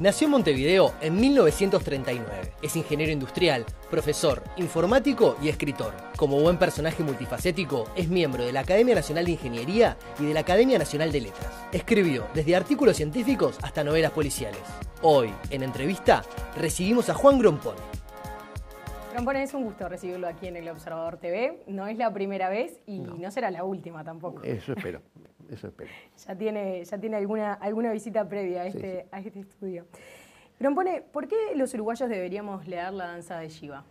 Nació en Montevideo en 1939. Es ingeniero industrial, profesor, informático y escritor. Como buen personaje multifacético, es miembro de la Academia Nacional de Ingeniería y de la Academia Nacional de Letras. Escribió desde artículos científicos hasta novelas policiales. Hoy, en entrevista, recibimos a Juan Grompone. Grompone, es un gusto recibirlo aquí en el Observador TV. No es la primera vez y no será la última tampoco. Eso espero eso espero. Ya tiene, ya tiene alguna, alguna visita previa a este, A este estudio. pone ¿por qué los uruguayos deberíamos leer la danza de Shiva?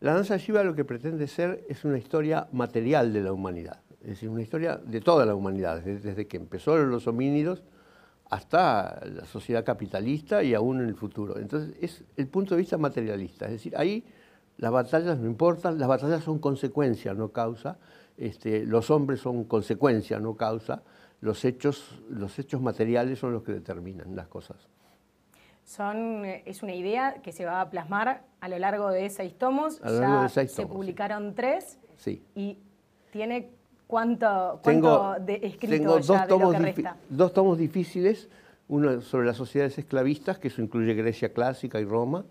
La danza de Shiva lo que pretende ser es una historia material de la humanidad, es decir, una historia de toda la humanidad, desde que empezó los homínidos hasta la sociedad capitalista y aún en el futuro. Entonces, es el punto de vista materialista, es decir, ahí las batallas no importan, las batallas son consecuencia, no causa, este, los hombres son consecuencia, no causa, los hechos, los hechos materiales son los que determinan las cosas. Eh, es una idea que se va a plasmar a lo largo de seis tomos. ya se publicaron tres. Sí. Y tiene cuánto, de escrito dos tomos Dos tomos difíciles, uno sobre las sociedades esclavistas, que eso incluye Grecia clásica y Roma,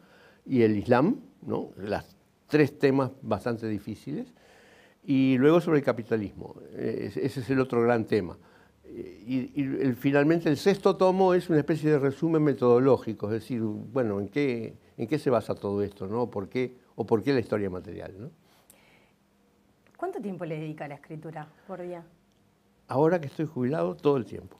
y el Islam, Las tres temas bastante difíciles y luego sobre el capitalismo, eh, ese es el otro gran tema. Y, finalmente el sexto tomo es una especie de resumen metodológico, es decir, bueno, ¿en qué, en qué se basa todo esto? ¿no? ¿Por qué, ¿O por qué la historia material? ¿no? ¿Cuánto tiempo le dedica a la escritura por día? Ahora que estoy jubilado, todo el tiempo,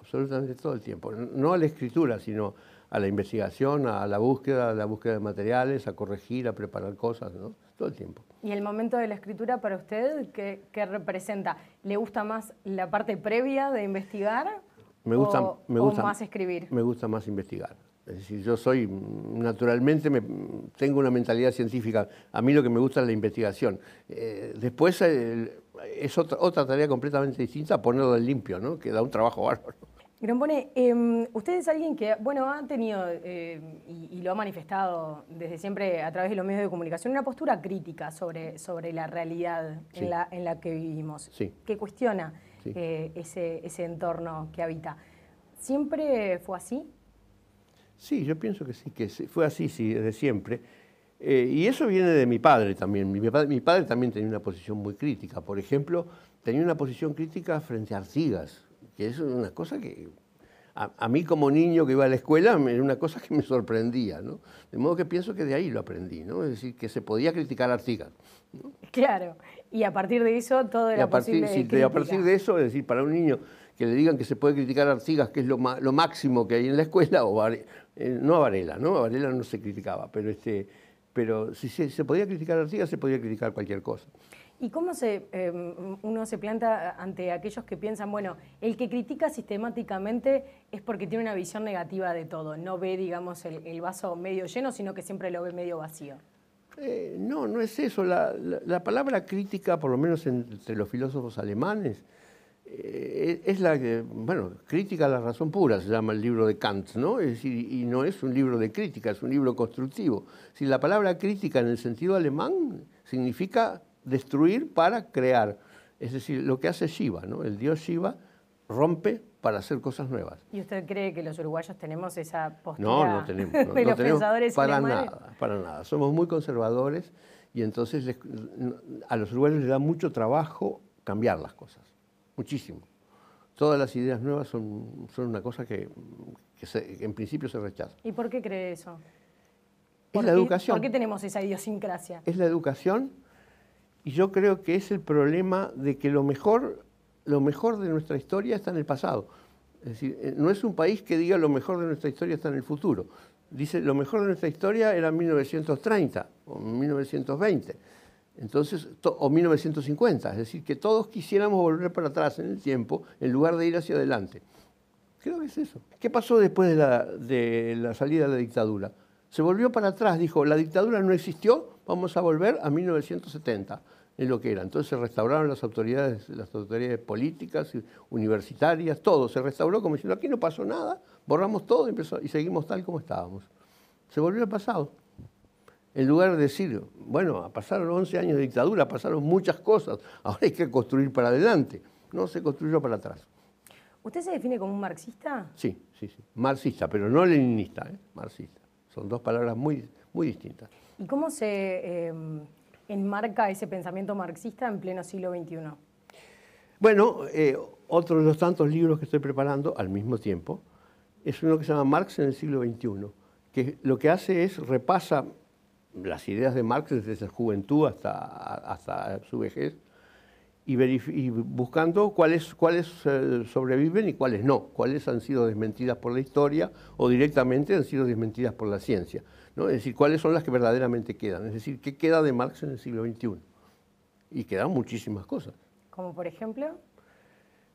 absolutamente todo el tiempo. No a la escritura, sino a la investigación, a la búsqueda, a la búsqueda de materiales, a corregir, a preparar cosas, todo el tiempo. ¿Y el momento de la escritura para usted qué, representa? ¿Le gusta más la parte previa de investigar? Me gusta, o, más escribir. Me gusta más investigar. Es decir, yo soy, naturalmente, me, tengo una mentalidad científica. A mí lo que me gusta es la investigación. Eh, después es otra, otra, tarea completamente distinta ponerlo en limpio, ¿no? que da un trabajo bárbaro. Grompone, eh, usted es alguien que, bueno, ha tenido eh, y, lo ha manifestado desde siempre a través de los medios de comunicación una postura crítica sobre, sobre la realidad en, la, en, la, que vivimos, que cuestiona eh, ese, entorno que habita. ¿Siempre fue así? Sí, yo pienso que sí, que fue así, sí, desde siempre. Eh, y eso viene de mi padre también. Mi, padre, también tenía una posición muy crítica. Por ejemplo, tenía una posición crítica frente a Artigas que eso es una cosa que a, mí como niño que iba a la escuela era una cosa que me sorprendía, ¿no? De modo que pienso que de ahí lo aprendí, ¿no? Es decir, que se podía criticar a Artigas. Claro, y a partir de eso todo era y a partir, posible de A partir de eso, es decir, para un niño que le digan que se puede criticar a Artigas, que es lo, lo máximo que hay en la escuela, o eh, no a Varela, ¿no? A Varela no se criticaba, pero, este, pero si se, se podía criticar a Artigas, se podía criticar cualquier cosa. ¿Y cómo se, em, uno se planta ante aquellos que piensan, bueno, el que critica sistemáticamente es porque tiene una visión negativa de todo, no ve, digamos, el, vaso medio lleno, sino que siempre lo ve medio vacío? Eh, no, no es eso. La, palabra crítica, por lo menos entre los filósofos alemanes, eh, es la que, bueno, crítica a la razón pura, se llama el libro de Kant, ¿no? Es decir, y no es un libro de crítica, es un libro constructivo. Si la palabra crítica en el sentido alemán significa destruir para crear. Es decir, lo que hace Shiva, ¿no? El dios Shiva rompe para hacer cosas nuevas. ¿Y usted cree que los uruguayos tenemos esa postura? No, no tenemos. No, tenemos para nada, para nada. Somos muy conservadores y entonces a los uruguayos les da mucho trabajo cambiar las cosas, muchísimo. Todas las ideas nuevas son, son una cosa que, en principio se rechaza. ¿Y por qué cree eso? Es la educación. ¿Por qué tenemos esa idiosincrasia? Es la educación y yo creo que es el problema de que lo mejor, lo mejor de nuestra historia está en el pasado. Es decir, eh, no es un país que diga lo mejor de nuestra historia está en el futuro. Dice, lo mejor de nuestra historia era 1930 o 1920. Entonces, o 1950, es decir, que todos quisiéramos volver para atrás en el tiempo en lugar de ir hacia adelante. Creo que es eso. ¿Qué pasó después de la salida de la dictadura? Se volvió para atrás, dijo, la dictadura no existió, vamos a volver a 1970, es lo que era. Entonces se restauraron las autoridades, las autoridades políticas, universitarias, todo, se restauró como diciendo, aquí no pasó nada, borramos todo y, y seguimos tal como estábamos. Se volvió al pasado. En lugar de decir, bueno, pasaron 11 años de dictadura, pasaron muchas cosas, ahora hay que construir para adelante. No se construyó para atrás. ¿Usted se define como un marxista? Sí, sí, sí. Marxista, pero no leninista, ¿eh? marxista. Son dos palabras muy, muy distintas. ¿Y cómo se em, enmarca ese pensamiento marxista en pleno siglo XXI? Bueno, eh, otro de los tantos libros que estoy preparando al mismo tiempo es uno que se llama Marx en el siglo XXI, que lo que hace es repasa las ideas de Marx desde su juventud hasta, hasta su vejez y, buscando cuáles, cuáles eh, sobreviven y cuáles no, cuáles han sido desmentidas por la historia o directamente han sido desmentidas por la ciencia. ¿no? Es decir, cuáles son las que verdaderamente quedan, es decir, qué queda de Marx en el siglo XXI. Y quedan muchísimas cosas. ¿Como por ejemplo?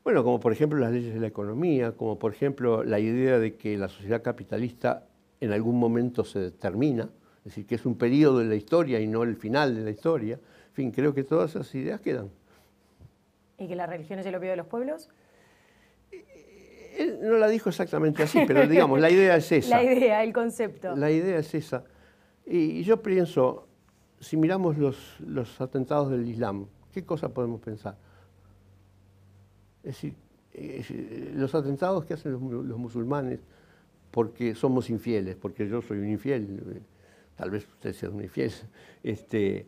Bueno, como por ejemplo las leyes de la economía, como por ejemplo la idea de que la sociedad capitalista en algún momento se termina, es decir, que es un periodo de la historia y no el final de la historia. En fin, creo que todas esas ideas quedan. ¿Y que la religión es el opio de los pueblos? Él eh, no la dijo exactamente así, pero digamos, la idea es esa. La idea, el concepto. La idea es esa. Y yo pienso, si miramos los, los atentados del Islam, ¿qué cosa podemos pensar? Es decir, eh, los atentados que hacen los, los, musulmanes porque somos infieles, porque yo soy un infiel, eh, tal vez usted sea un infiel, este,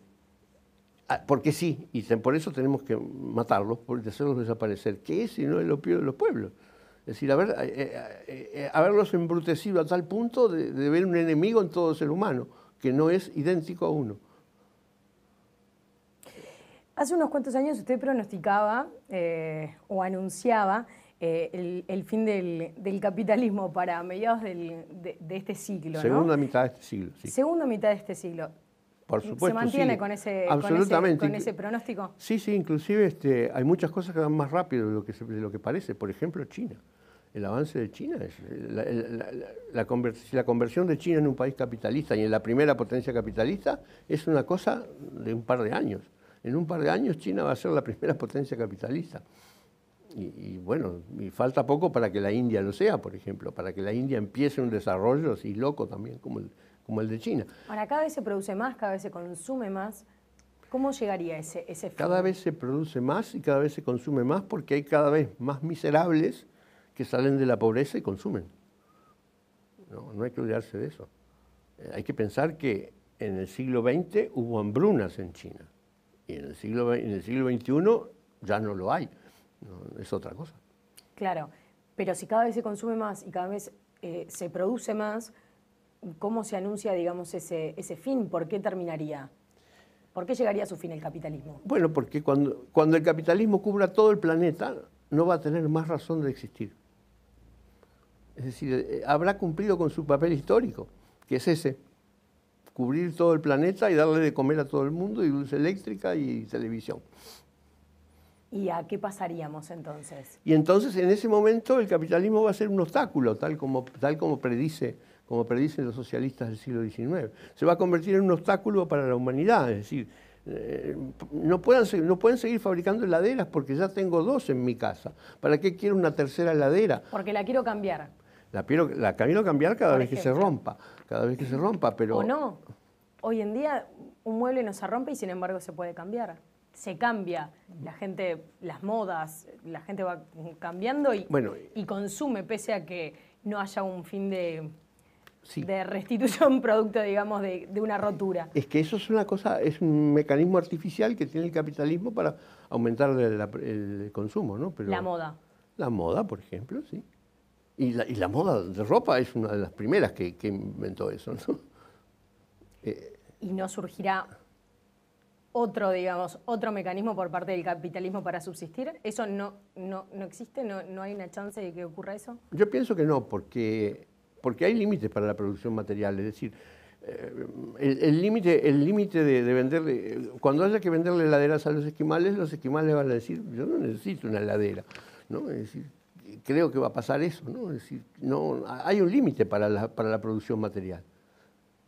Ah, porque sí, y por eso tenemos que matarlos, por hacerlos desaparecer, que es sino el opio de los pueblos. Es decir, eh, eh, eh, haberlos embrutecido a tal punto de, ver un enemigo en todo ser humano, que no es idéntico a uno. Hace unos cuantos años usted pronosticaba o anunciaba el, fin del, capitalismo para mediados de, este siglo. Segunda mitad de este siglo, sí. Segunda mitad de este siglo supuesto. ¿Se mantiene con, ese, Con, ese, pronóstico? Sí, sí, inclusive este, hay muchas cosas que van más rápido de lo que, parece. Por ejemplo, China. El avance de China es. La, la, conversión de China en un país capitalista y en la primera potencia capitalista es una cosa de un par de años. En un par de años China va a ser la primera potencia capitalista. Y, bueno, y falta poco para que la India lo sea, por ejemplo, para que la India empiece un desarrollo así loco también, como el, como el de China. Ahora, cada vez se produce más, cada vez se consume más. ¿Cómo llegaría ese, ese Cada vez se produce más y cada vez se consume más porque hay cada vez más miserables que salen de la pobreza y consumen. No, no hay que olvidarse de eso. Eh, hay que pensar que en el siglo XX hubo hambrunas en China y en el siglo, en el siglo XXI ya no lo hay. es otra cosa. Claro, pero si cada vez se consume más y cada vez eh, se produce más, ¿Cómo se anuncia, digamos, ese, ese fin? ¿Por qué terminaría? ¿Por qué llegaría a su fin el capitalismo? Bueno, porque cuando, cuando el capitalismo cubra todo el planeta, no va a tener más razón de existir. Es decir, eh, habrá cumplido con su papel histórico, que es ese, cubrir todo el planeta y darle de comer a todo el mundo y luz eléctrica y televisión. ¿Y a qué pasaríamos entonces? Y entonces en ese momento el capitalismo va a ser un obstáculo, tal como, tal como predice como predicen los socialistas del siglo XIX. Se va a convertir en un obstáculo para la humanidad, es decir, eh, no, pueden seguir fabricando heladeras porque ya tengo dos en mi casa. ¿Para qué quiero una tercera heladera? Porque la quiero cambiar. La quiero, la cambiar cada vez que se rompa, cada vez que se rompa, pero... O no, hoy en día un mueble no se rompe y sin embargo se puede cambiar se cambia, la gente, las modas, la gente va cambiando y consume, pese a que no haya un fin de de restitución producto, digamos, de, una rotura. Es que eso es una cosa, es un mecanismo artificial que tiene el capitalismo para aumentar el, consumo, ¿no? Pero, la moda. La moda, por ejemplo, sí. Y la, y la, moda de ropa es una de las primeras que, inventó eso, ¿no? Eh, y no surgirá otro, digamos, otro mecanismo por parte del capitalismo para subsistir? ¿Eso no, no, existe? ¿No, ¿No hay una chance de que ocurra eso? Yo pienso que no, porque porque hay límites para la producción material, es decir, eh, el límite el límite de, venderle, cuando haya que venderle heladeras a los esquimales, los esquimales van a decir, yo no necesito una heladera, Es decir, creo que va a pasar eso, ¿no? Es decir, hay un límite para la, producción material.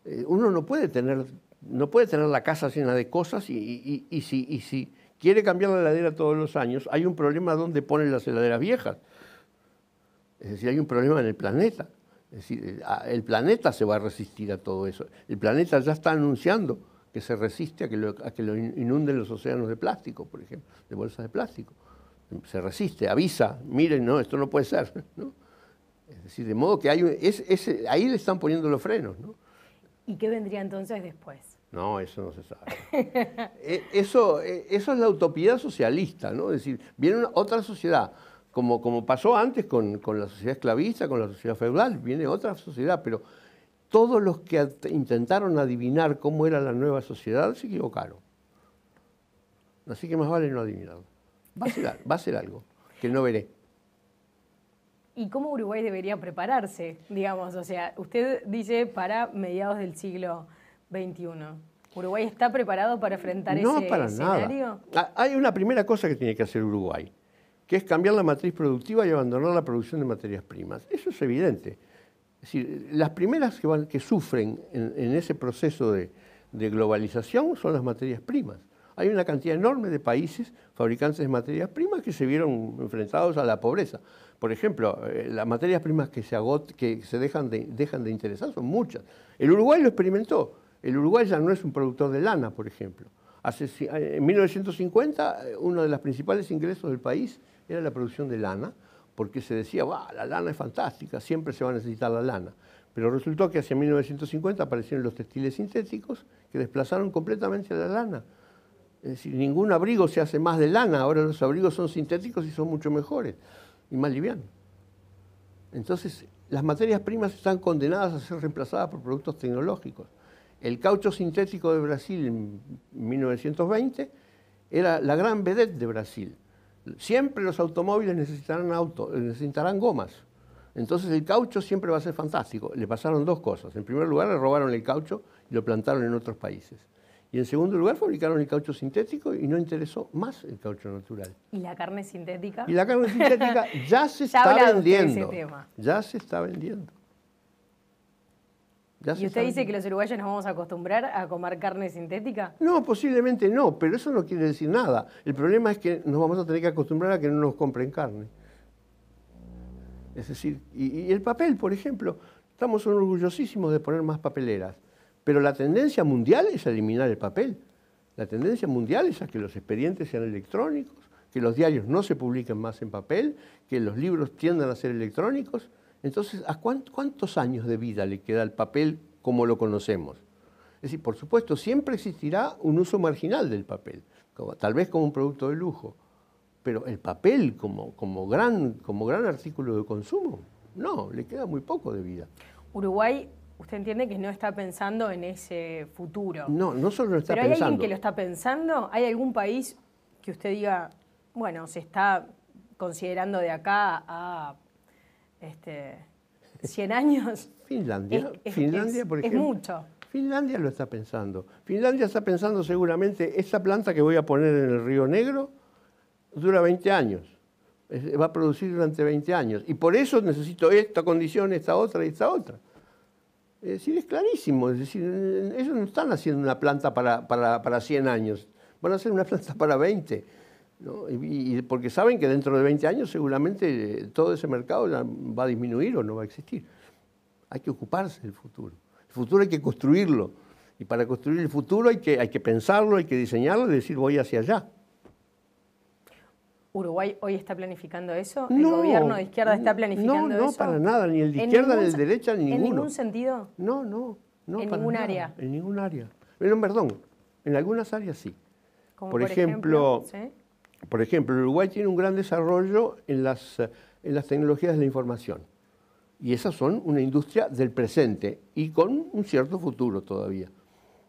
Eh, uno no puede tener, no puede tener la casa llena de cosas y, y, si, y si quiere cambiar la heladera todos los años, hay un problema donde ponen las heladeras viejas. Es decir, hay un problema en el planeta. Es decir, eh, el planeta se va a resistir a todo eso. El planeta ya está anunciando que se resiste a que lo, que lo inunden los océanos de plástico, por ejemplo, de bolsas de plástico. Se resiste, avisa, miren, no, esto no puede ser. Es decir, de modo que hay ahí le están poniendo los frenos. ¿no? ¿Y qué vendría entonces después? No, eso no se sabe. Eh, eh, eso, es la utopía socialista, ¿no? Es decir, viene una, otra sociedad como, pasó antes con, la sociedad esclavista, con la sociedad feudal, viene otra sociedad, pero todos los que intentaron adivinar cómo era la nueva sociedad se equivocaron. Así que más vale no adivinarlo. Va a ser, algo que no veré. ¿Y cómo Uruguay debería prepararse, digamos? O sea, usted dice para mediados del siglo XXI. ¿Uruguay está preparado para enfrentar no para Nada. Ah, hay una primera cosa que tiene que hacer Uruguay que es cambiar la matriz productiva y abandonar la producción de materias primas. Eso es evidente. las primeras que, sufren en, ese proceso de, globalización son las materias primas. Hay una cantidad enorme de países fabricantes de materias primas que se vieron enfrentados a la pobreza. Por ejemplo, eh, las materias primas que se, dejan de interesar son muchas. El Uruguay lo experimentó. El Uruguay ya no es un productor de lana, por ejemplo. Eh, en 1950, eh, uno de los principales ingresos del país era la producción de lana, porque se decía, la lana es fantástica, siempre se va a necesitar la lana. Pero resultó que hacia 1950 aparecieron los textiles sintéticos que desplazaron completamente a la lana. Es decir, ningún abrigo se hace más de lana, ahora los abrigos son sintéticos y son mucho mejores y más livianos. Entonces, las materias primas están condenadas a ser reemplazadas por productos tecnológicos. El caucho sintético de Brasil en 1920 era la gran vedette de Brasil. Siempre los automóviles necesitarán, auto, necesitarán gomas. Entonces el caucho siempre va a ser fantástico. Le pasaron dos cosas. En primer lugar, le robaron el caucho y lo plantaron en otros países. Y en segundo lugar, fabricaron el caucho sintético y no interesó más el caucho natural. ¿Y la carne sintética? Y la carne sintética ya se está vendiendo. Ya se está vendiendo. ¿Y usted dice que los uruguayos nos vamos a acostumbrar a comer carne sintética? No, posiblemente no, pero eso no quiere decir nada. El problema es que nos vamos a tener que acostumbrar a que no nos compren carne. Es decir, y, y el papel, por ejemplo, estamos orgullosísimos de poner más papeleras, pero la tendencia mundial es eliminar el papel. La tendencia mundial es a que los expedientes sean electrónicos, que los diarios no se publiquen más en papel, que los libros tiendan a ser electrónicos. Entonces, ¿a cuántos años de vida le queda el papel como lo conocemos? Es decir, por supuesto, siempre existirá un uso marginal del papel, tal vez como un producto de lujo, pero el papel como, gran, artículo de consumo, no, le queda muy poco de vida. Uruguay, usted entiende que no está pensando en ese futuro. No, no solo lo está pero ¿Hay alguien que lo está pensando? ¿Hay algún país que usted diga, bueno, se está considerando de acá a este, 100 años. Finlandia, Finlandia por ejemplo. mucho. Finlandia lo está pensando. Finlandia está pensando seguramente, esta planta que voy a poner en el río Negro dura 20 años, va a producir durante 20 años. Y por eso necesito esta condición, esta otra y esta otra. Es decir, es clarísimo. Es decir, ellos no están haciendo una planta para, para 100 años, van a hacer una planta para 20 y, porque saben que dentro de 20 años seguramente eh, todo ese mercado va a disminuir o no va a existir. Hay que ocuparse del futuro. El futuro hay que construirlo. Y para construir el futuro hay que, hay que pensarlo, hay que diseñarlo y decir voy hacia allá. ¿Uruguay hoy está planificando eso? ¿El gobierno de izquierda está planificando eso? no, No, para nada, ni el de izquierda, ni el de derecha, ni ¿En ningún sentido? No, no. ¿En ningún área? En ningún área. Bueno, perdón, en algunas áreas sí. por, ejemplo, por ejemplo, Uruguay tiene un gran desarrollo en las, tecnologías de la información. Y esas son una industria del presente y con un cierto futuro todavía.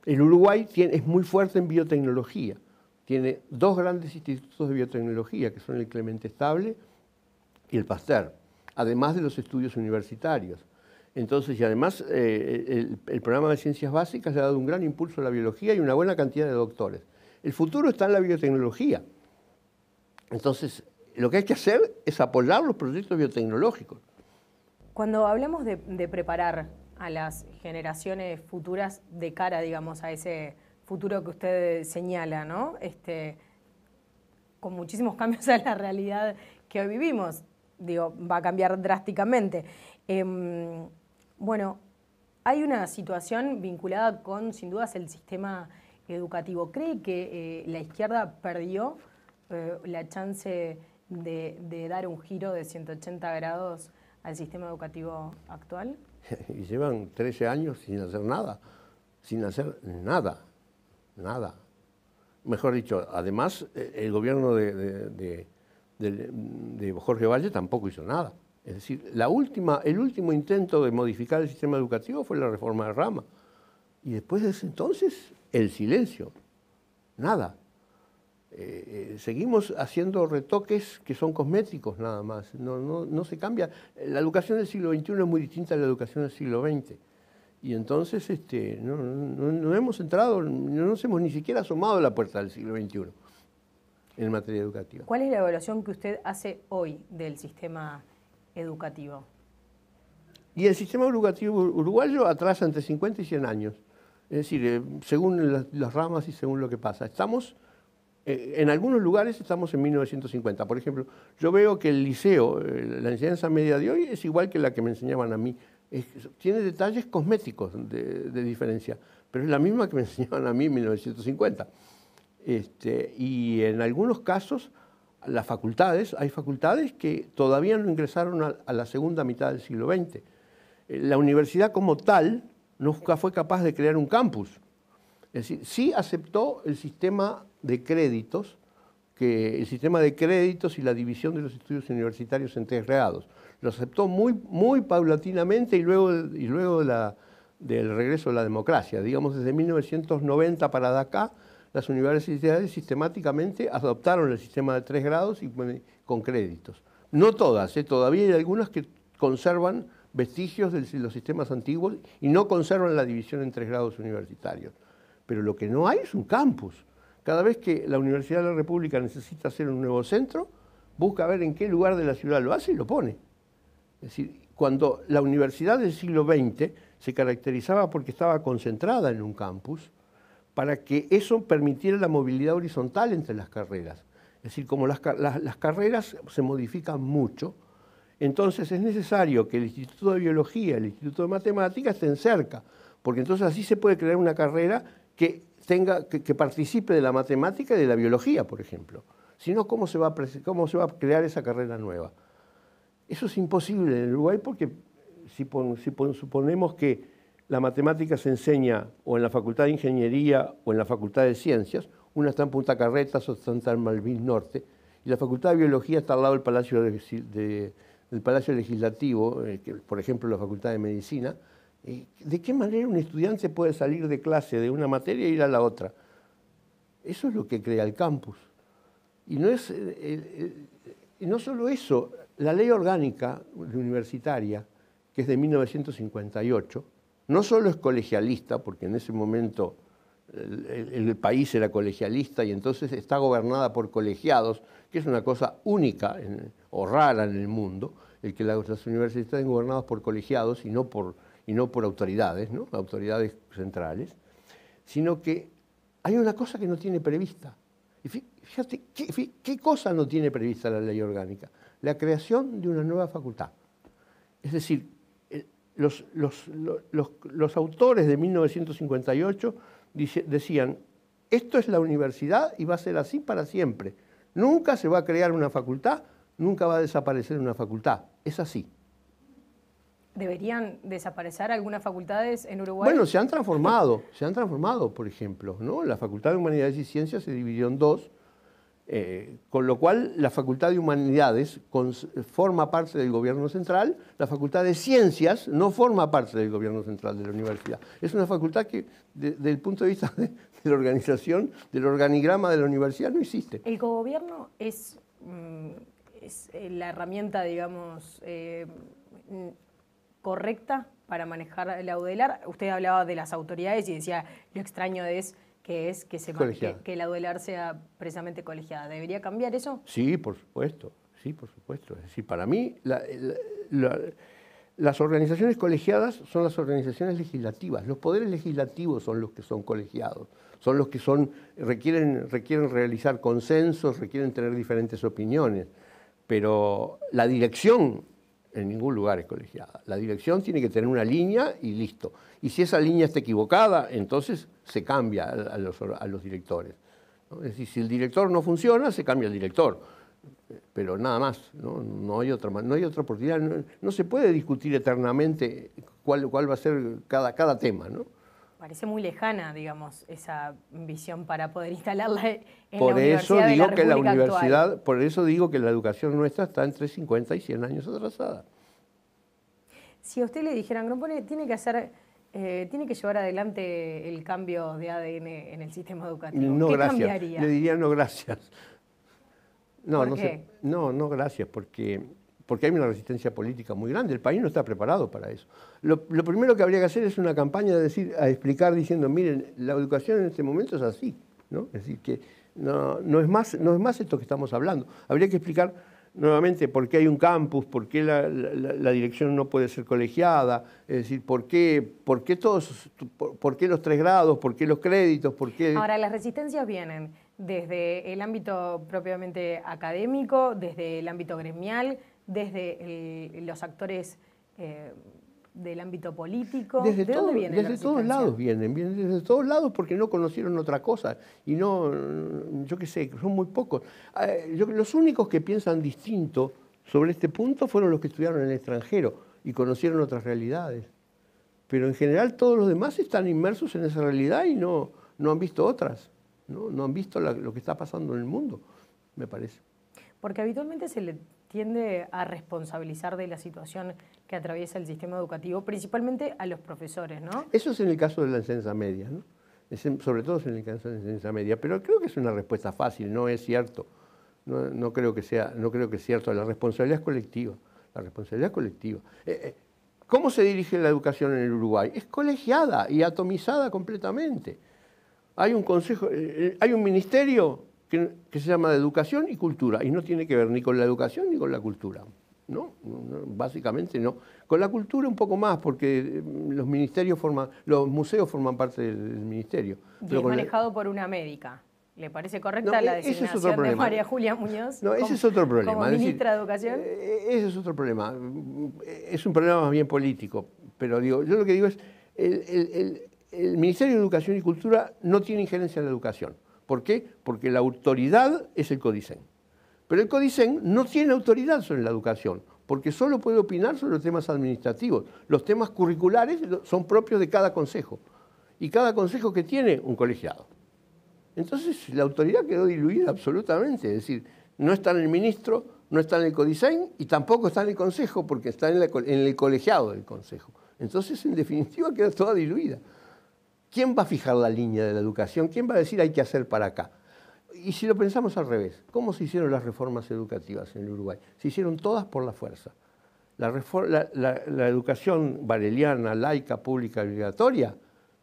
El Uruguay es muy fuerte en biotecnología. Tiene dos grandes institutos de biotecnología, que son el Clemente Estable y el Pasteur, además de los estudios universitarios. Entonces, y además, eh, el, el programa de ciencias básicas le ha dado un gran impulso a la biología y una buena cantidad de doctores. El futuro está en la biotecnología. Entonces, lo que hay que hacer es apoyar los proyectos biotecnológicos. Cuando hablemos de, preparar a las generaciones futuras de cara, digamos, a ese futuro que usted señala, ¿no? Este, con muchísimos cambios a la realidad que hoy vivimos. Digo, va a cambiar drásticamente. Em, bueno, hay una situación vinculada con, sin dudas, el sistema educativo. ¿Cree que eh, la izquierda perdió eh, la chance de, dar un giro de 180 grados al sistema educativo actual? Y llevan 13 años sin hacer nada, sin hacer nada, nada. Mejor dicho, además eh, el gobierno de, de Jorge Valle tampoco hizo nada. Es decir, la última, el último intento de modificar el sistema educativo fue la reforma de Rama. Y después de ese entonces, el silencio. Nada. Eh, eh, seguimos haciendo retoques que son cosméticos nada más, no, se cambia. La educación del siglo XXI es muy distinta a la educación del siglo XX. Y entonces este, no, hemos entrado, no nos hemos ni siquiera asomado a la puerta del siglo XXI en materia educativa. ¿Cuál es la evaluación que usted hace hoy del sistema educativo? Y el sistema educativo uruguayo atrasa entre 50 y 100 años. Es decir, eh, según las ramas y según lo que pasa. Estamos eh, en algunos lugares estamos en 1950. Por ejemplo, yo veo que el liceo, eh, la enseñanza media de hoy es igual que la que me enseñaban a mí. tiene detalles cosméticos de, diferencia, pero es la misma que me enseñaban a mí en 1950. Este, y en algunos casos, las facultades, hay facultades que todavía no ingresaron a, a la segunda mitad del siglo XX. Eh, la universidad como tal nunca fue capaz de crear un campus. Es decir, sí aceptó el sistema de créditos, que el sistema de créditos y la división de los estudios universitarios en tres grados. Lo aceptó muy, muy paulatinamente y luego, y luego del regreso de la democracia. Digamos, desde 1990 para acá, las universidades sistemáticamente adoptaron el sistema de tres grados y con créditos. No todas, ¿eh? todavía hay algunas que conservan vestigios de los sistemas antiguos y no conservan la división en tres grados universitarios. Pero lo que no hay es un campus. Cada vez que la Universidad de la República necesita hacer un nuevo centro, busca ver en qué lugar de la ciudad lo hace y lo pone. Es decir, cuando la universidad del siglo XX se caracterizaba porque estaba concentrada en un campus, para que eso permitiera la movilidad horizontal entre las carreras. Es decir, como las, carreras se modifican mucho, entonces es necesario que el Instituto de Biología, el Instituto de Matemáticas estén cerca, porque entonces así se puede crear una carrera que, tenga, que, participe de la matemática y de la biología, por ejemplo. Si no, ¿cómo se, va a, ¿cómo se va a crear esa carrera nueva? Eso es imposible en Uruguay porque si, suponemos que la matemática se enseña o en la Facultad de Ingeniería o en la Facultad de Ciencias, una está en Punta Carretas, otra está en Malvin Norte, y la Facultad de Biología está al lado del Palacio, del Palacio Legislativo, eh, por ejemplo la Facultad de Medicina, ¿De qué manera un estudiante puede salir de clase de una materia e ir a la otra? Eso es lo que crea el campus. Y no, es, eh, y no solo eso, la ley orgánica universitaria, que es de 1958, no solo es colegialista, porque en ese momento el, país era colegialista y entonces está gobernada por colegiados, que es una cosa única o rara en el mundo, el que las universidades estén gobernadas por colegiados y no por y no por autoridades, autoridades centrales, sino que hay una cosa que no tiene prevista. Y fíjate, ¿qué, cosa no tiene prevista la ley orgánica? La creación de una nueva facultad. Es decir, los, autores de 1958 decían, esto es la universidad y va a ser así para siempre. Nunca se va a crear una facultad, nunca va a desaparecer una facultad. Es así deberían desaparecer algunas facultades en Uruguay? Bueno, se han transformado, se han transformado, por ejemplo, ¿no? La Facultad de Humanidades y Ciencias se dividió en dos, eh, con lo cual la Facultad de Humanidades forma parte del gobierno central, la Facultad de Ciencias no forma parte del gobierno central de la universidad. Es una facultad que, desde el punto de vista de, la organización, del organigrama de la universidad, no existe. El gobierno es, mm, eh, la herramienta, digamos, eh, correcta para manejar la UDELAR? Usted hablaba de las autoridades y decía, lo extraño es que es que, se, que, la UDELAR sea precisamente colegiada. ¿Debería cambiar eso? Sí, por supuesto, sí, por supuesto. Es decir, para mí las organizaciones colegiadas son las organizaciones legislativas, los poderes legislativos son los que son colegiados, son los que son, requieren, requieren realizar consensos, requieren tener diferentes opiniones, pero la dirección en ningún lugar es colegiada. La dirección tiene que tener una línea y listo. Y si esa línea está equivocada, entonces se cambia a los, directores. Es decir, si el director no funciona, se cambia el director. Pero nada más, no, no hay, otra, no hay otra oportunidad. No, no se puede discutir eternamente cuál, cuál va a ser cada, cada tema. ¿no? parece muy lejana, digamos, esa visión para poder instalarla en la universidad de la que la universidad, por eso digo que la educación nuestra está entre 50 y 100 años atrasada. Si a usted le dijeran, Grompone, tiene que hacer eh, tiene que llevar adelante el cambio de ADN en el sistema educativo. No, ¿Qué gracias. Cambiaría? Le diría no gracias. No, no, Sé. no, no gracias, porque porque hay una resistencia política muy grande. El país no está preparado para eso. Lo, primero que habría que hacer es una campaña de decir, a explicar diciendo, miren, la educación en este momento es así, ¿no? Es decir, que no, es más, no es más esto que estamos hablando. Habría que explicar nuevamente por qué hay un campus, por qué la, dirección no puede ser colegiada, es decir, por qué, por qué todos, por qué los tres grados, por qué los créditos, por qué... Ahora, las resistencias vienen desde el ámbito propiamente académico, desde el ámbito gremial, desde los actores eh, del ámbito político? Desde ¿De dónde vienen? Desde todos lados vienen, vienen desde todos lados porque no conocieron otra cosa. Y no, yo qué sé, son muy pocos. Ah, los únicos que piensan distinto sobre este punto fueron los que estudiaron en el extranjero y conocieron otras realidades. Pero en general todos los demás están inmersos en esa realidad y no, no han visto otras, no, han visto lo que está pasando en el mundo, me parece. Porque habitualmente se le tiende a responsabilizar de la situación que atraviesa el sistema educativo, principalmente a los profesores, ¿no? Eso es en el caso de la enseñanza media, ¿no? sobre todo en el caso de la enseñanza media, pero creo que es una respuesta fácil, no es cierto. No, creo que sea, no creo que sea cierto. La responsabilidad es colectiva. La responsabilidad es colectiva. Eh, eh, ¿Cómo se dirige la educación en el Uruguay? Es colegiada y atomizada completamente. Hay un consejo, eh, hay un ministerio que, se llama de educación y cultura, y no tiene que ver ni con la educación ni con la cultura. ¿no? básicamente no. Con la cultura un poco más, porque mm, los ministerios forman, los museos forman parte del, ministerio. Y es manejado por una médica. ¿Le parece correcta la e-, designación de María Julia Muñoz? No, ese es otro problema. ministra de Educación. E-, ese es otro problema. Es un problema más bien político. Pero digo, yo lo que digo es, el, el, el Ministerio de Educación y Cultura no tiene injerencia en la educación. ¿Por qué? Porque la autoridad es el CODICEN. Pero el CODICEN no tiene autoridad sobre la educación, porque solo puede opinar sobre los temas administrativos. Los temas curriculares son propios de cada consejo. Y cada consejo que tiene, un colegiado. Entonces la autoridad quedó diluida absolutamente. Es decir, no está en el ministro, no está en el CODICEN y tampoco está en el consejo, porque está en el colegiado del consejo. Entonces, en definitiva, queda toda diluida. ¿Quién va a fijar la línea de la educación? ¿Quién va a decir hay que hacer para acá? Y si lo pensamos al revés, ¿cómo se hicieron las reformas educativas en el Uruguay? Se hicieron todas por la fuerza. La, educación bareliana, laica, pública, obligatoria,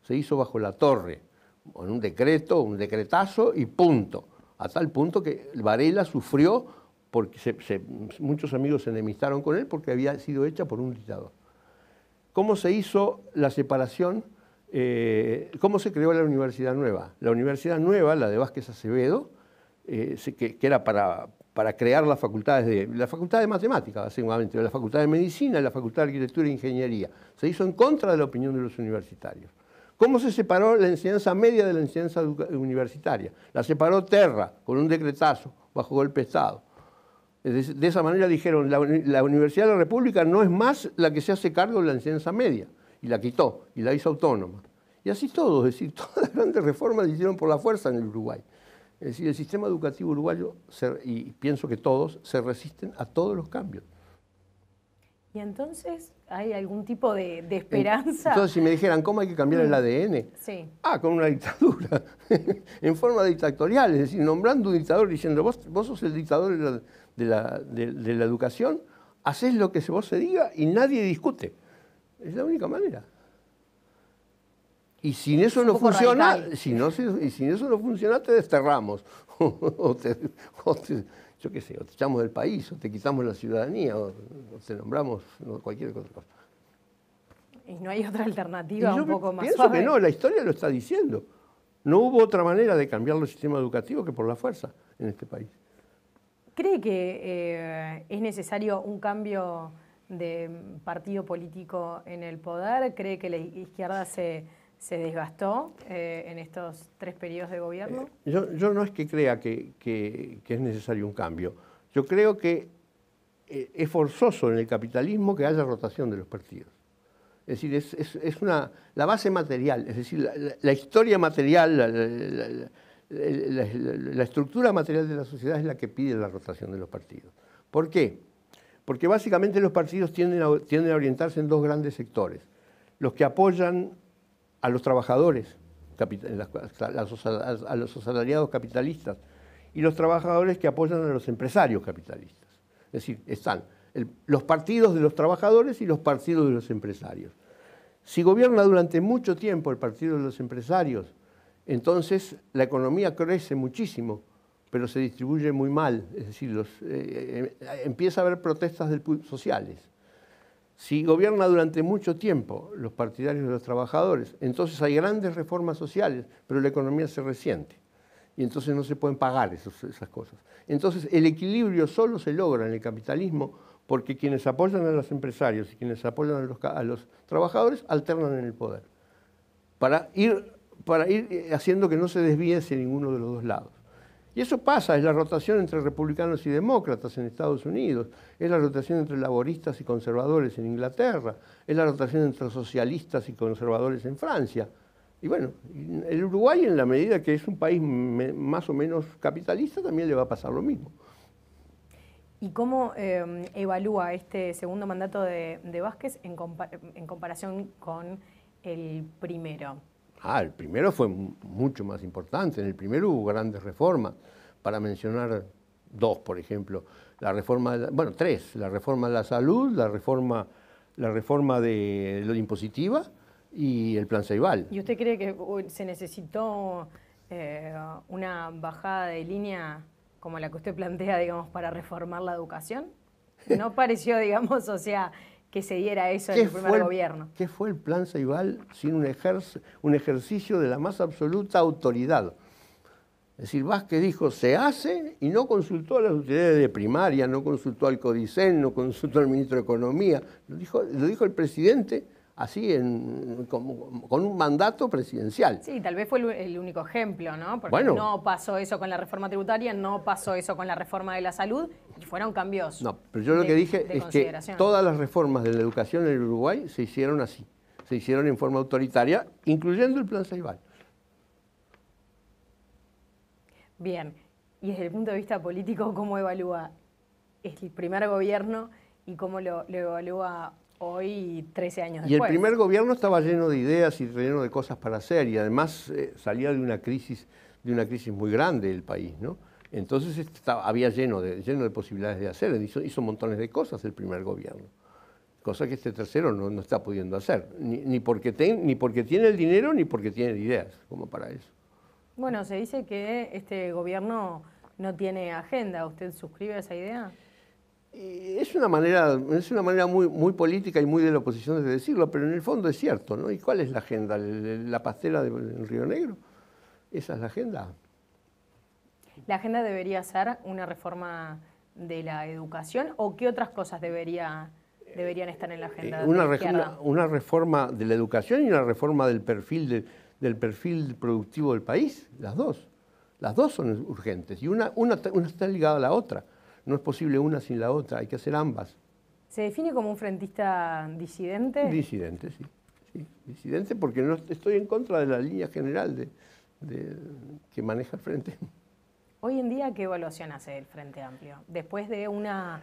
se hizo bajo la torre, con un decreto, un decretazo y punto. A tal punto que Varela sufrió porque muchos amigos se enemistaron con él porque había sido hecha por un dictador. ¿Cómo se hizo la separación? Eh, ¿cómo se creó la Universidad Nueva? La Universidad Nueva, la de Vázquez Acevedo, eh, que, era para, crear las facultades de, la facultad de matemáticas, básicamente, la facultad de medicina, la facultad de arquitectura e ingeniería. Se hizo en contra de la opinión de los universitarios. ¿Cómo se separó la enseñanza media de la enseñanza universitaria? La separó Terra con un decretazo bajo golpe de Estado. De esa manera dijeron, la Universidad de la República no es más la que se hace cargo de la enseñanza media y la quitó y la hizo autónoma. Y así todos, es decir, todas las grandes reformas se hicieron por la fuerza en el Uruguay. Es decir, el sistema educativo uruguayo, y pienso que todos, se resisten a todos los cambios. ¿Y entonces hay algún tipo de, esperanza? Entonces, si me dijeran, ¿cómo hay que cambiar el mm. ADN? Sí. Ah, con una dictadura, en forma dictatorial, es decir, nombrando un dictador diciendo, vos, vos sos el dictador de la, de la educación, haces lo que vos se diga y nadie discute. Es la única manera. Y sin eso no funciona, si no, sin eso no funciona, te desterramos. o, te, yo qué sé, te echamos del país, o te quitamos la ciudadanía, o, te nombramos cualquier otra cosa. Y no hay otra alternativa un poco más. Pienso que no, la historia lo está diciendo. No hubo otra manera de cambiar el sistema educativo que por la fuerza en este país. ¿Cree que eh, es necesario un cambio? de mm, partido político en el poder? ¿Cree que la izquierda se, desgastó eh, en estos tres periodos de gobierno? Eh, yo, no es que crea que, es necesario un cambio. Yo creo que eh, es forzoso en el capitalismo que haya rotación de los partidos. Es decir, es, una, la base material, es decir, la, historia material, la, la estructura material de la sociedad es la que pide la rotación de los partidos. ¿Por qué? Porque básicamente los partidos tienden a, orientarse en dos grandes sectores. Los que apoyan a los trabajadores, a los asalariados capitalistas, y los trabajadores que apoyan a los empresarios capitalistas. Es decir, están los partidos de los trabajadores y los partidos de los empresarios. Si gobierna durante mucho tiempo el partido de los empresarios, entonces la economía crece muchísimo pero se distribuye muy mal, es decir, eh, eh, empieza a haber protestas sociales. Si gobierna durante mucho tiempo los partidarios de los trabajadores, entonces hay grandes reformas sociales, pero la economía se resiente y entonces no se pueden pagar esas cosas. Entonces el equilibrio solo se logra en el capitalismo porque quienes apoyan a los empresarios y quienes apoyan a los, trabajadores alternan en el poder para ir, para ir eh, haciendo que no se desvíe ninguno de los dos lados. Y eso pasa, es la rotación entre republicanos y demócratas en Estados Unidos, es la rotación entre laboristas y conservadores en Inglaterra, es la rotación entre socialistas y conservadores en Francia. Y bueno, el Uruguay en la medida que es un país más o menos capitalista también le va a pasar lo mismo. ¿Y cómo em, evalúa este segundo mandato de, Vázquez en comparación con el primero? Ah, el primero fue mucho más importante. En el primero hubo grandes reformas, para mencionar dos, por ejemplo. La reforma, bueno, tres. La reforma de la salud, la reforma, la reforma de lo impositiva y el plan Ceibal. ¿Y usted cree que uh, se necesitó eh, una bajada de línea como la que usted plantea, digamos, para reformar la educación? No pareció, digamos, o sea, que se diera eso en el primer gobierno. ¿Qué fue el plan Ceibal sin un, un ejercicio de la más absoluta autoridad? Es decir, Vázquez dijo, se hace y no consultó a las autoridades de primaria, no consultó al CODICEN, no consultó al ministro de Economía, lo dijo, lo dijo el presidente así con, un mandato presidencial. Sí, tal vez fue el, único ejemplo, ¿no? Porque no pasó eso con la reforma tributaria, no pasó eso con la reforma de la salud y fueron cambios. No, pero yo lo que dije es que todas las reformas de la educación en Uruguay se hicieron así, se hicieron en forma autoritaria, incluyendo el Plan Saibal. Bien, y desde el punto de vista político, ¿cómo evalúa el primer gobierno y cómo lo evalúa Hoy, 13 años después. Y el primer gobierno estaba lleno de ideas y lleno de cosas para hacer, y además eh, salía de una crisis de una crisis muy grande el país, ¿no? Entonces estaba, había lleno de, lleno de posibilidades de hacer, hizo, hizo montones de cosas el primer gobierno, cosa que este tercero no, no está pudiendo hacer, ni, porque ni porque tiene el dinero ni porque tiene ideas como para eso. Bueno, se dice que este gobierno no tiene agenda, ¿usted suscribe a esa idea? es una manera, es una manera muy, muy política y muy de la oposición de decirlo, pero en el fondo es cierto, ¿no? ¿Y cuál es la agenda? ¿La pastela del Río Negro? Esa es la agenda. ¿La agenda debería ser una reforma de la educación o qué otras cosas debería, deberían estar en la eh, agenda? una, reforma de la educación y una reforma del perfil, del perfil productivo del país, las dos. Las dos son urgentes y una, una está ligada a la otra. No es posible una sin la otra, hay que hacer ambas. ¿Se define como un frentista disidente? Disidente, sí. disidente porque no estoy en contra de la línea general de, que maneja el frente. Hoy en día, ¿qué evaluación hace el Frente Amplio? Después de una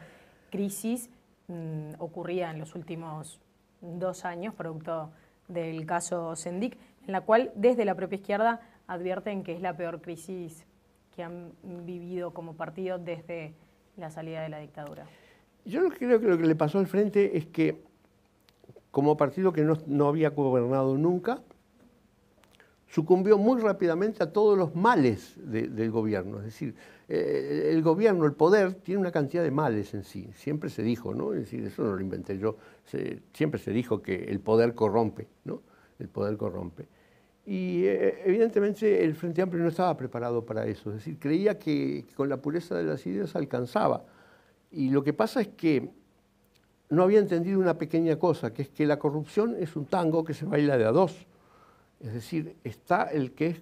crisis mm, ocurría en los últimos dos años, producto del caso Sendic, en la cual desde la propia izquierda advierten que es la peor crisis que han vivido como partido desde la salida de la dictadura? Yo creo que lo que le pasó al frente es que, como partido que no, había gobernado nunca, sucumbió muy rápidamente a todos los males del gobierno. Es decir, eh, el gobierno, el poder, tiene una cantidad de males en sí. Siempre se dijo, ¿no? Es decir, eso no lo inventé yo. siempre se dijo que el poder corrompe, ¿no? El poder corrompe. Y eh, evidentemente el Frente Amplio no estaba preparado para eso, es decir, creía que con la pureza de las ideas alcanzaba. Y lo que pasa es que no había entendido una pequeña cosa, que es que la corrupción es un tango que se baila de a dos. Es decir, está el que es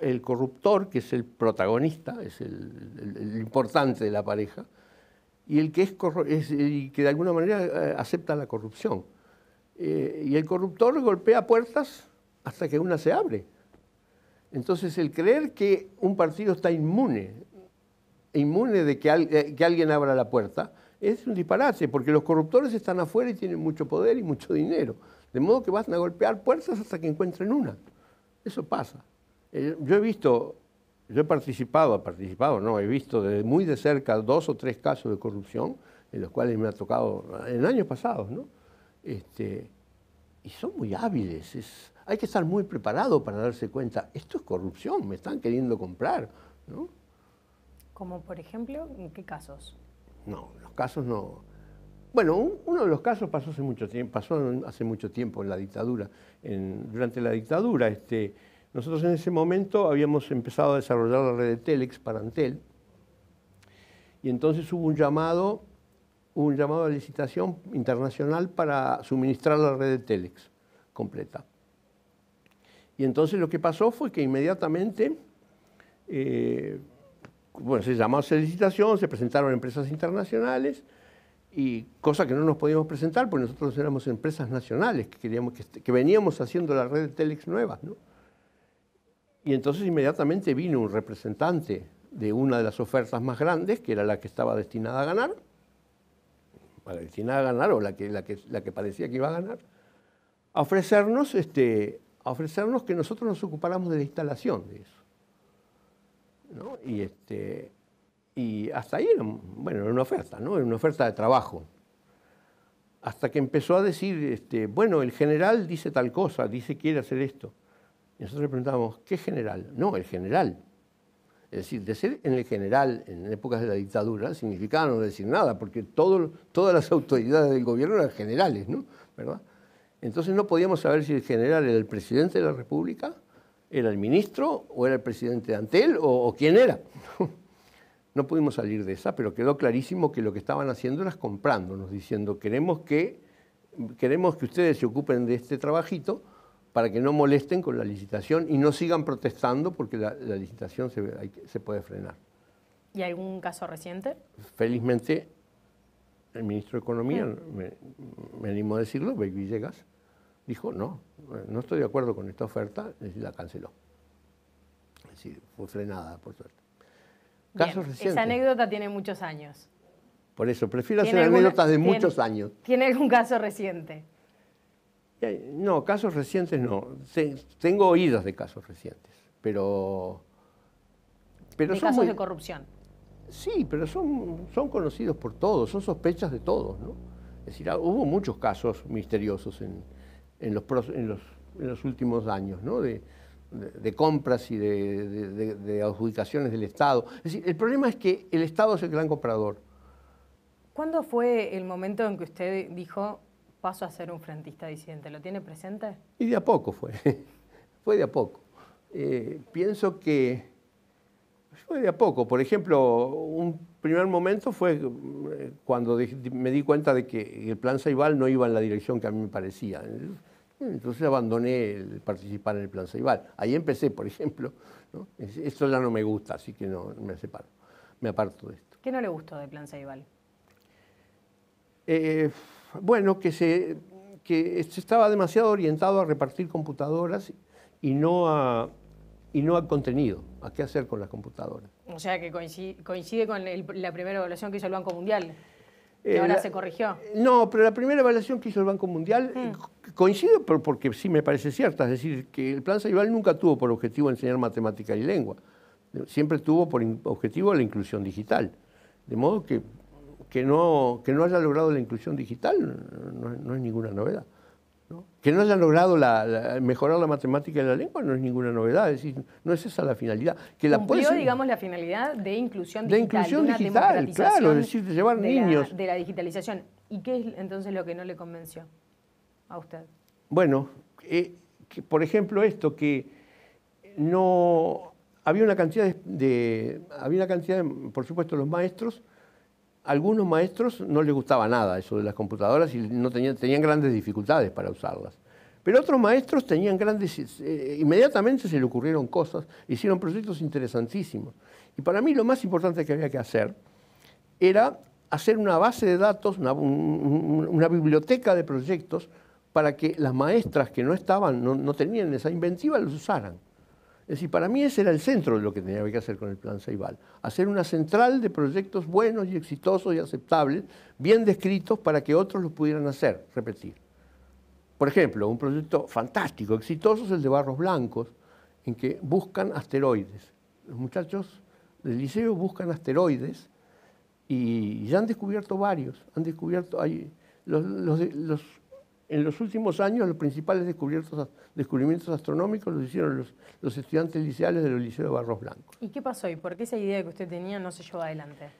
el corruptor, que es el protagonista, es el, importante de la pareja, y el que, es, que de alguna manera eh, acepta la corrupción. Eh, y el corruptor golpea puertas hasta que una se abre. Entonces el creer que un partido está inmune, inmune de eh, que, alguien abra la puerta, es un disparate, porque los corruptores están afuera y tienen mucho poder y mucho dinero. De modo que van a golpear puertas hasta que encuentren una. Eso pasa. Eh, yo he visto, yo he participado, participado, no, he visto muy de cerca dos o tres casos de corrupción en los cuales me ha tocado en años pasados, ¿no? Este, y son muy hábiles. Es, hay que estar muy preparado para darse cuenta, esto es corrupción, me están queriendo comprar. ¿no? Como por ejemplo, ¿en qué casos? No, los casos no. Bueno, uno de los casos pasó hace mucho tiempo, pasó hace mucho tiempo en la dictadura. durante la dictadura, este, nosotros en ese momento habíamos empezado a desarrollar la red de Telex para Antel, y entonces hubo un llamado un llamado a licitación internacional para suministrar la red de Telex completa. Y entonces lo que pasó fue que inmediatamente, eh, bueno, se llamó a licitación, se presentaron empresas internacionales, y cosa que no nos podíamos presentar porque nosotros éramos empresas nacionales que, queríamos, que, veníamos haciendo la red de Telex nuevas. Y entonces inmediatamente vino un representante de una de las ofertas más grandes, que era la que estaba destinada a ganar, parecía a ganar o la que, la que, parecía que iba a ganar, a ofrecernos, este, ofrecernos que nosotros nos ocupáramos de la instalación de eso. Y, este, y hasta ahí era, bueno, una oferta, era una oferta de trabajo. Hasta que empezó a decir, este, bueno, el general dice tal cosa, dice quiere hacer esto. Y nosotros le preguntábamos, ¿qué general? No, el general. Es decir, decir en el general, en épocas de la dictadura, significaba no decir nada, porque todas las autoridades del gobierno eran generales, ¿no? Entonces no podíamos saber si el general era el presidente de la República, era el ministro, o era el presidente de Antel, o, quién era. No pudimos salir de esa, pero quedó clarísimo que lo que estaban haciendo era comprándonos, diciendo, queremos que, queremos que ustedes se ocupen de este trabajito, para que no molesten con la licitación y no sigan protestando porque la, licitación se, se puede frenar. ¿Y algún caso reciente? Felizmente, el ministro de Economía, me, animó animo a decirlo, Villegas, dijo, no, no estoy de acuerdo con esta oferta, y la canceló. Es decir, fue frenada, por suerte. Esa anécdota tiene muchos años. Por eso, prefiero hacer anécdotas de muchos años. ¿Tiene algún caso reciente? No, casos recientes no. Tengo oídas de casos recientes, pero... pero son casos de corrupción. Sí, pero son, son conocidos por todos, son sospechas de todos, ¿no? Es decir, ah, hubo muchos casos misteriosos en, los, en, los, últimos años, ¿no? De, compras y de, de, adjudicaciones del Estado. Es decir, el problema es que el Estado es el gran comprador. ¿Cuándo fue el momento en que usted dijo, paso a ser un frentista disidente. ¿Lo tiene presente? Y de a poco fue, fue de a poco. Eh, pienso que fue de a poco. Por ejemplo, un primer momento fue eh, cuando me di cuenta de que el plan Saibal no iba en la dirección que a mí me parecía. Entonces abandoné el participar en el plan Ceibal. Ahí empecé, por ejemplo. Esto ya no me gusta, así que no me separo, me aparto de esto. ¿Qué no le gustó del plan Saibal? Eh, bueno, que se, que estaba demasiado orientado a repartir computadoras y no a, y no a contenido, a qué hacer con las computadoras. O sea que coincide, con la primera evaluación que hizo el Banco Mundial. Que eh, ahora se corrigió. No, pero la primera evaluación que hizo el Banco Mundial mm. eh, coincide porque sí me parece cierta. Es decir, que el Plan Saibal nunca tuvo por objetivo enseñar matemática y lengua. Siempre tuvo por objetivo la inclusión digital. De modo que que no, haya logrado la inclusión digital no, es ninguna novedad. Que no haya logrado la, mejorar la matemática y la lengua no es ninguna novedad, es decir, no es esa la finalidad. Que la digamos, la finalidad de inclusión digital. De inclusión claro, es decir, de llevar niños. de la digitalización. ¿Y qué es entonces lo que no le convenció a usted? Bueno, eh, por ejemplo esto, que no... Había una cantidad de, de había una cantidad, por supuesto, los maestros algunos maestros no les gustaba nada eso de las computadoras y no tenían, grandes dificultades para usarlas. Pero otros maestros tenían grandes, eh, eh, inmediatamente se le ocurrieron cosas, hicieron proyectos interesantísimos. Y para mí lo más importante que había que hacer era hacer una base de datos, una, biblioteca de proyectos para que las maestras que no estaban, no tenían esa inventiva, los usaran. Es decir, para mí ese era el centro de lo que tenía que hacer con el plan Ceibal. Hacer una central de proyectos buenos y exitosos y aceptables, bien descritos para que otros los pudieran hacer, repetir. Por ejemplo, un proyecto fantástico, exitoso es el de Barros Blancos, en que buscan asteroides. Los muchachos del liceo buscan asteroides y ya han descubierto varios. Han descubierto, hay, los, de... los en los últimos años, los principales descubrimientos astronómicos los hicieron los, estudiantes liceales del Liceo de Barros Blancos. ¿Y qué pasó? ¿Y por qué esa idea que usted tenía no se llevó adelante?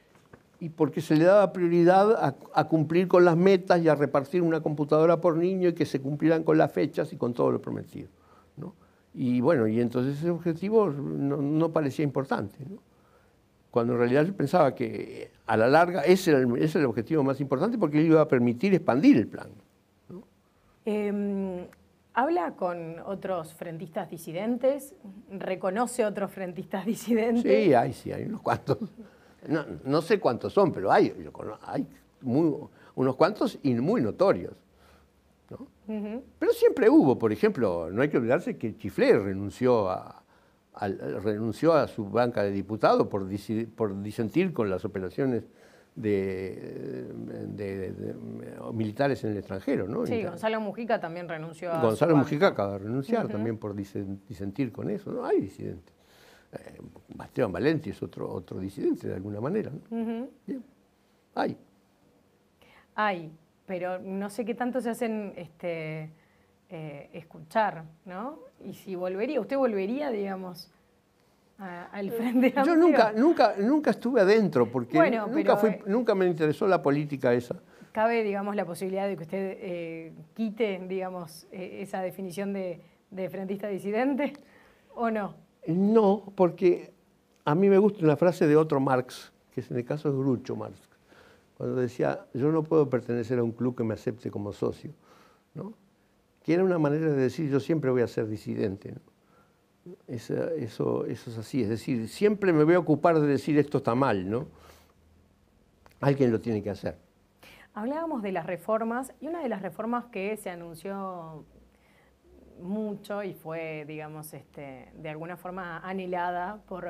Y porque se le daba prioridad a, cumplir con las metas y a repartir una computadora por niño y que se cumplieran con las fechas y con todo lo prometido. ¿no? Y bueno, y entonces ese objetivo no, parecía importante. ¿no? Cuando en realidad yo pensaba que a la larga ese era el, el objetivo más importante porque le iba a permitir expandir el plan. Em, habla con otros frentistas disidentes, reconoce otros frentistas disidentes. Sí, hay, sí, hay unos cuantos. No, sé cuántos son, pero hay, hay unos cuantos y muy notorios. Pero siempre hubo, por ejemplo, no hay que olvidarse que Chiflé renunció a, renunció a su banca de diputados por disentir con las operaciones de, militares en el extranjero. Sí, Gonzalo Mujica también renunció a Gonzalo Mujica acaba de renunciar también por disentir con eso. ¿no? Hay disidentes. Eh, Valenti es otro, otro disidente de alguna manera. ¿no? Hay. Hay, pero no sé qué tanto se hacen este, eh, escuchar, ¿no? Y si volvería, usted volvería, digamos, Yo nunca, nunca, nunca estuve adentro, porque eh, nunca, me interesó la política esa. Cabe, digamos, la posibilidad de que usted eh, quite, digamos, eh, esa definición de, de frentista disidente, ¿o no? No, porque a mí me gusta una frase de otro Marx, que en el caso es Grucho Marx, cuando decía, yo no puedo pertenecer a un club que me acepte como socio, ¿no? que era una manera de decir, yo siempre voy a ser disidente eso, es así. Es decir, siempre me voy a ocupar de decir esto está mal, ¿no? Alguien lo tiene que hacer. Hablábamos de las reformas y una de las reformas que se anunció mucho y fue, digamos, este, de alguna forma anhelada por,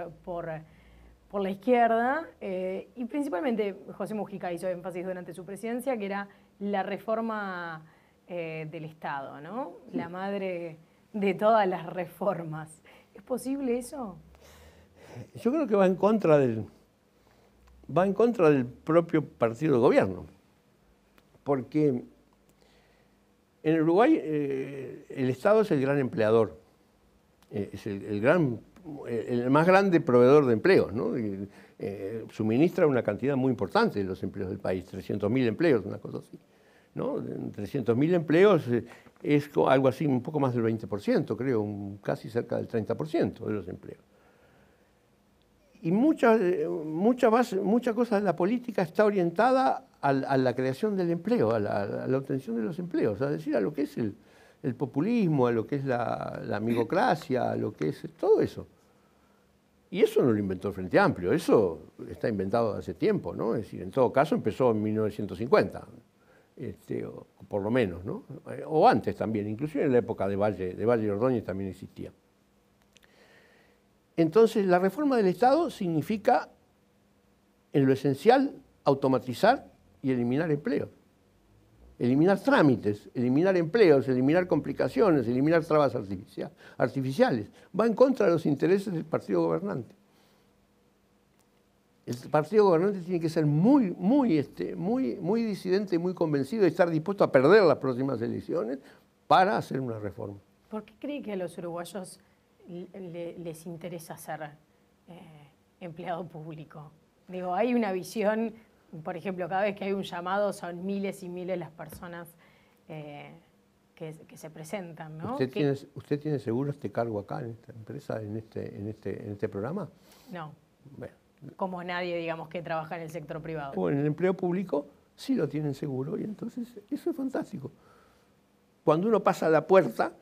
la izquierda eh, y principalmente José Mujica hizo énfasis durante su presidencia que era la reforma eh, del Estado, ¿no? La madre de todas las reformas. ¿Es posible eso? Yo creo que va en contra del, va en contra del propio partido de gobierno, porque en Uruguay eh, el Estado es el gran empleador, eh, es el, gran, eh, el más grande proveedor de empleos, ¿no? suministra una cantidad muy importante de los empleos del país, 300.000 empleos, una cosa así. ¿no? 300.000 empleos eh, es algo así, un poco más del 20%, creo, casi cerca del 30% de los empleos. Y muchas mucha, eh, más cosa de la política está orientada a, la creación del empleo, a la, obtención de los empleos, a decir, a lo que es el, populismo, a lo que es la, amigocracia, a lo que es todo eso. Y eso no lo inventó el Frente Amplio, eso está inventado hace tiempo, ¿no? Es en todo caso empezó en 1950, este, o, por lo menos, eh, o antes también, inclusive en la época de Valle, de Valle y Ordóñez también existía. Entonces, la reforma del Estado significa, en lo esencial, automatizar y eliminar empleos. Eliminar trámites, eliminar empleos, eliminar complicaciones, eliminar trabas artificiales. Va en contra de los intereses del partido gobernante. El partido gobernante tiene que ser muy, muy, este, muy, muy disidente, muy convencido y estar dispuesto a perder las próximas elecciones para hacer una reforma. ¿Por qué cree que a los uruguayos les interesa ser eh, empleado público? Digo, hay una visión, por ejemplo, cada vez que hay un llamado son miles y miles las personas eh, que, se presentan, ¿no? ¿Usted tiene, ¿Usted tiene, seguro este cargo acá en esta empresa, en este, en este, en este programa? No. Bueno. Como nadie, digamos, que trabaja en el sector privado. O en el empleo público sí lo tienen seguro y entonces eso es fantástico. Cuando uno pasa la puerta,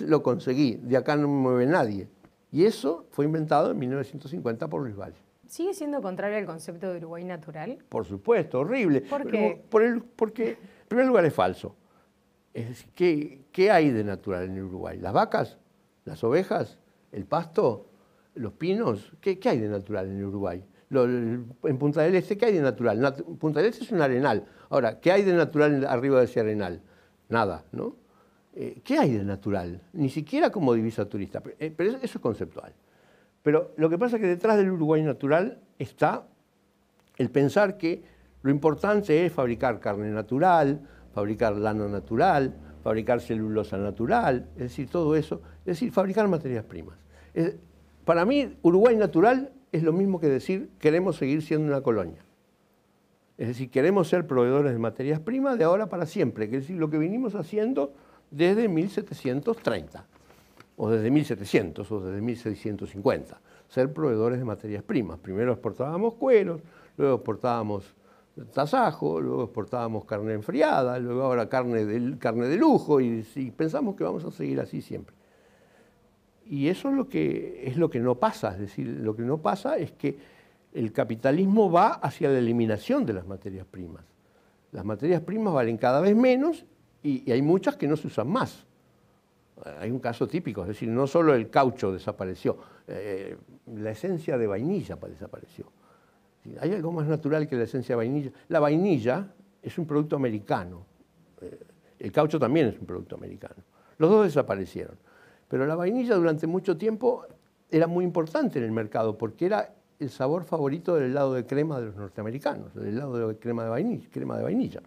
lo conseguí, de acá no me mueve nadie. Y eso fue inventado en 1950 por Luis Valle. ¿Sigue siendo contrario al concepto de Uruguay natural? Por supuesto, horrible. ¿Por qué? porque, en primer lugar, es falso. Es, decir, ¿Qué hay de natural en Uruguay? ¿Las vacas? ¿Las ovejas? ¿El pasto? los pinos, ¿qué, hay de natural en Uruguay? en Punta del Este, ¿qué hay de natural? Punta del Este es un arenal. Ahora, ¿qué hay de natural arriba de ese arenal? Nada, ¿no? Eh, ¿Qué hay de natural? Ni siquiera como divisa turista, eh, pero, eso, es conceptual. Pero lo que pasa es que detrás del Uruguay natural está el pensar que lo importante es fabricar carne natural, fabricar lana natural, fabricar celulosa natural, es decir, todo eso, es decir, fabricar materias primas. Para mí, Uruguay natural es lo mismo que decir queremos seguir siendo una colonia. Es decir, queremos ser proveedores de materias primas de ahora para siempre, que es decir, lo que vinimos haciendo desde 1730, o desde 1700, o desde 1650, ser proveedores de materias primas. Primero exportábamos cueros, luego exportábamos tasajo, luego exportábamos carne enfriada, luego ahora carne de, carne de lujo, y pensamos que vamos a seguir así siempre. Y eso es lo que, es lo que no pasa, es decir, lo que no pasa es que el capitalismo va hacia la eliminación de las materias primas. Las materias primas valen cada vez menos y, hay muchas que no se usan más. Hay un caso típico, es decir, no solo el caucho desapareció, eh, la esencia de vainilla desapareció. Hay algo más natural que la esencia de vainilla. La vainilla es un producto americano. Eh, el caucho también es un producto americano. Los dos desaparecieron. Pero la vainilla durante mucho tiempo era muy importante en el mercado porque era el sabor favorito del helado de crema de los norteamericanos, del helado de crema de vainilla. Crema de vainilla.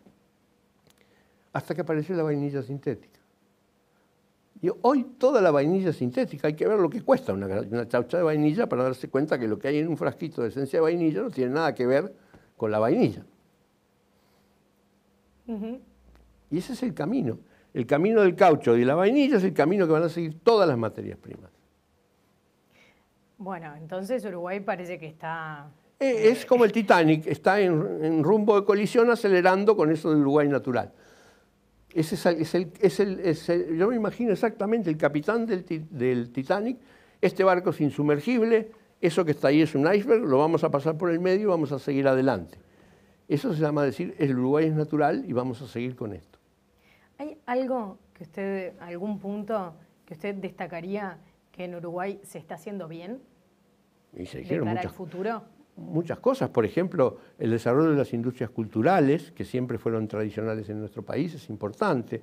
Hasta que apareció la vainilla sintética. Y hoy toda la vainilla sintética, hay que ver lo que cuesta una, una chaucha de vainilla para darse cuenta que lo que hay en un frasquito de esencia de vainilla no tiene nada que ver con la vainilla. Y ese es el camino. El camino del caucho y la vainilla es el camino que van a seguir todas las materias primas. Bueno, entonces Uruguay parece que está... Eh, eh, es como el Titanic, está en, rumbo de colisión acelerando con eso del Uruguay natural. es yo me imagino exactamente el capitán del, del Titanic, este barco es insumergible, eso que está ahí es un iceberg, lo vamos a pasar por el medio y vamos a seguir adelante. Eso se llama decir, el Uruguay es natural y vamos a seguir con esto. ¿Algo que usted, algún punto que usted destacaría que en Uruguay se está haciendo bien? Y se muchas, el futuro? muchas cosas. Por ejemplo, el desarrollo de las industrias culturales, que siempre fueron tradicionales en nuestro país, es importante.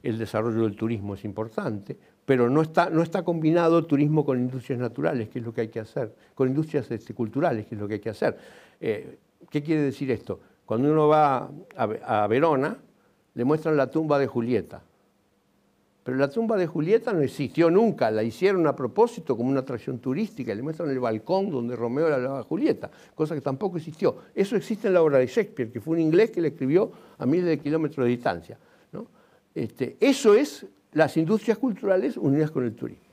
El desarrollo del turismo es importante, pero no está, no está combinado turismo con industrias naturales, que es lo que hay que hacer, con industrias este, culturales, que es lo que hay que hacer. Eh, ¿Qué quiere decir esto? Cuando uno va a, a Verona, le muestran la tumba de Julieta. Pero la tumba de Julieta no existió nunca, la hicieron a propósito como una atracción turística, le muestran el balcón donde Romeo le hablaba a Julieta, cosa que tampoco existió. Eso existe en la obra de Shakespeare, que fue un inglés que la escribió a miles de kilómetros de distancia. Este, eso es las industrias culturales unidas con el turismo.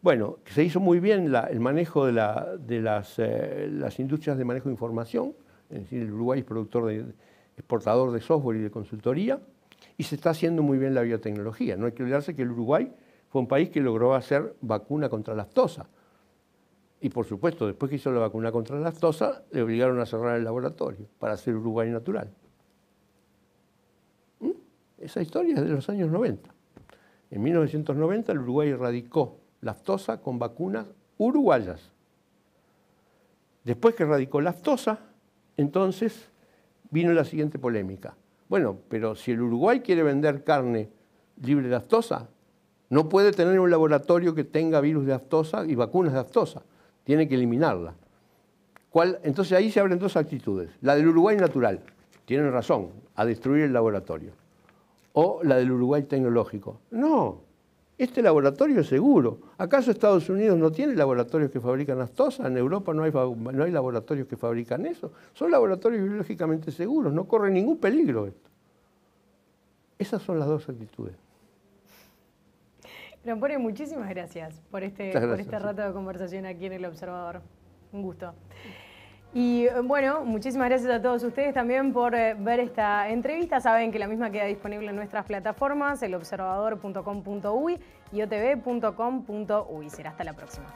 Bueno, se hizo muy bien el manejo de, eh, las, industrias de manejo de información, es decir, el Uruguay es productor de, exportador de software y de consultoría y se está haciendo muy bien la biotecnología. No hay que olvidarse que el Uruguay fue un país que logró hacer vacuna contra la aftosa. Y por supuesto, después que hizo la vacuna contra la aftosa, le obligaron a cerrar el laboratorio para hacer Uruguay natural. ¿Mm? Esa historia es de los años 90. En 1990 el Uruguay erradicó la aftosa con vacunas uruguayas. Después que erradicó la aftosa, entonces vino la siguiente polémica. Bueno, pero si el Uruguay quiere vender carne libre de aftosa, no puede tener un laboratorio que tenga virus de aftosa y vacunas de aftosa. Tiene que eliminarla. ¿Cuál? Entonces ahí se abren dos actitudes. La del Uruguay natural, tienen razón, a destruir el laboratorio. O la del Uruguay tecnológico. No, este laboratorio es seguro. ¿Acaso Estados Unidos no tiene laboratorios que fabrican astosa? ¿En Europa no hay, no hay laboratorios que fabrican eso? Son laboratorios biológicamente seguros, no corre ningún peligro esto. Esas son las dos actitudes. Leopoldo, muchísimas gracias por este, gracias, por este rato de conversación aquí en El Observador. Un gusto. Y eh, bueno, muchísimas gracias a todos ustedes también por eh, ver esta entrevista. Saben que la misma queda disponible en nuestras plataformas, elobservador.com.uy y otv.com.uy. Será hasta la próxima.